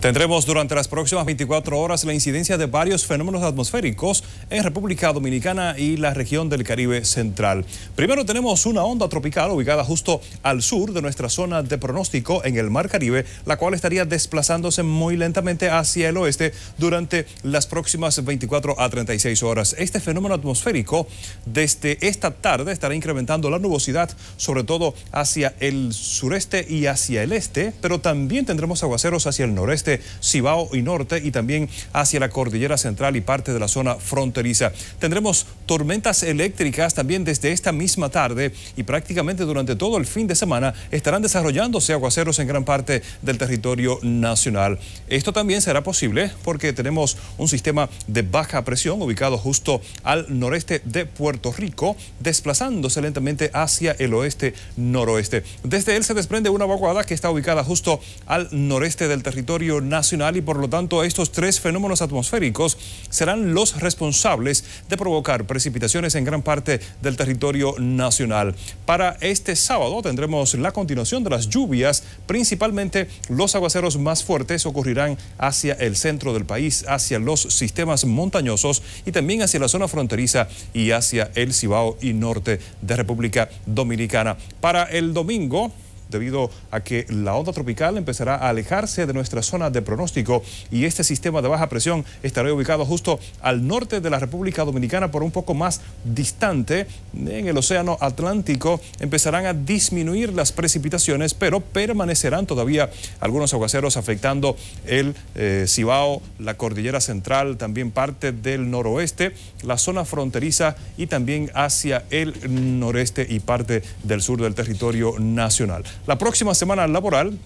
Tendremos durante las próximas 24 horas la incidencia de varios fenómenos atmosféricos en República Dominicana y la región del Caribe Central. Primero tenemos una onda tropical ubicada justo al sur de nuestra zona de pronóstico en el Mar Caribe, la cual estaría desplazándose muy lentamente hacia el oeste durante las próximas 24 a 36 horas. Este fenómeno atmosférico desde esta tarde estará incrementando la nubosidad, sobre todo hacia el sureste y hacia el este, pero también tendremos aguaceros hacia el noreste este, Cibao y norte y también hacia la cordillera central y parte de la zona fronteriza. Tendremos tormentas eléctricas también desde esta misma tarde y prácticamente durante todo el fin de semana estarán desarrollándose aguaceros en gran parte del territorio nacional. Esto también será posible porque tenemos un sistema de baja presión ubicado justo al noreste de Puerto Rico, desplazándose lentamente hacia el oeste noroeste. Desde él se desprende una vaguada que está ubicada justo al noreste del territorio nacional y por lo tanto estos tres fenómenos atmosféricos serán los responsables de provocar precipitaciones en gran parte del territorio nacional. Para este sábado tendremos la continuación de las lluvias, principalmente los aguaceros más fuertes ocurrirán hacia el centro del país, hacia los sistemas montañosos y también hacia la zona fronteriza y hacia el Cibao y norte de República Dominicana. Para el domingo, debido a que la onda tropical empezará a alejarse de nuestra zona de pronóstico y este sistema de baja presión estará ubicado justo al norte de la República Dominicana por un poco más distante en el Océano Atlántico. Empezarán a disminuir las precipitaciones, pero permanecerán todavía algunos aguaceros afectando el eh, Cibao, la cordillera central, también parte del noroeste, la zona fronteriza y también hacia el noreste y parte del sur del territorio nacional. La próxima semana laboral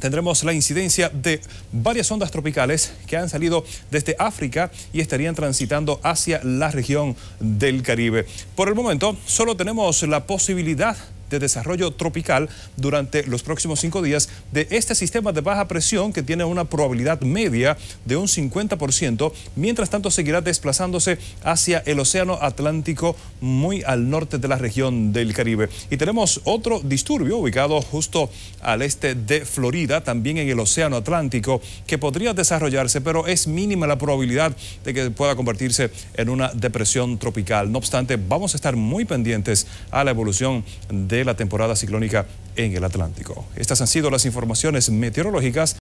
tendremos la incidencia de varias ondas tropicales que han salido desde África y estarían transitando hacia la región del Caribe. Por el momento, solo tenemos la posibilidad de desarrollo tropical durante los próximos cinco días de este sistema de baja presión que tiene una probabilidad media de un 50%, mientras tanto seguirá desplazándose hacia el Océano Atlántico muy al norte de la región del Caribe. Y tenemos otro disturbio ubicado justo al este de Florida, también en el Océano Atlántico, que podría desarrollarse, pero es mínima la probabilidad de que pueda convertirse en una depresión tropical. No obstante, vamos a estar muy pendientes a la evolución de la temporada ciclónica en el Atlántico. Estas han sido las informaciones meteorológicas.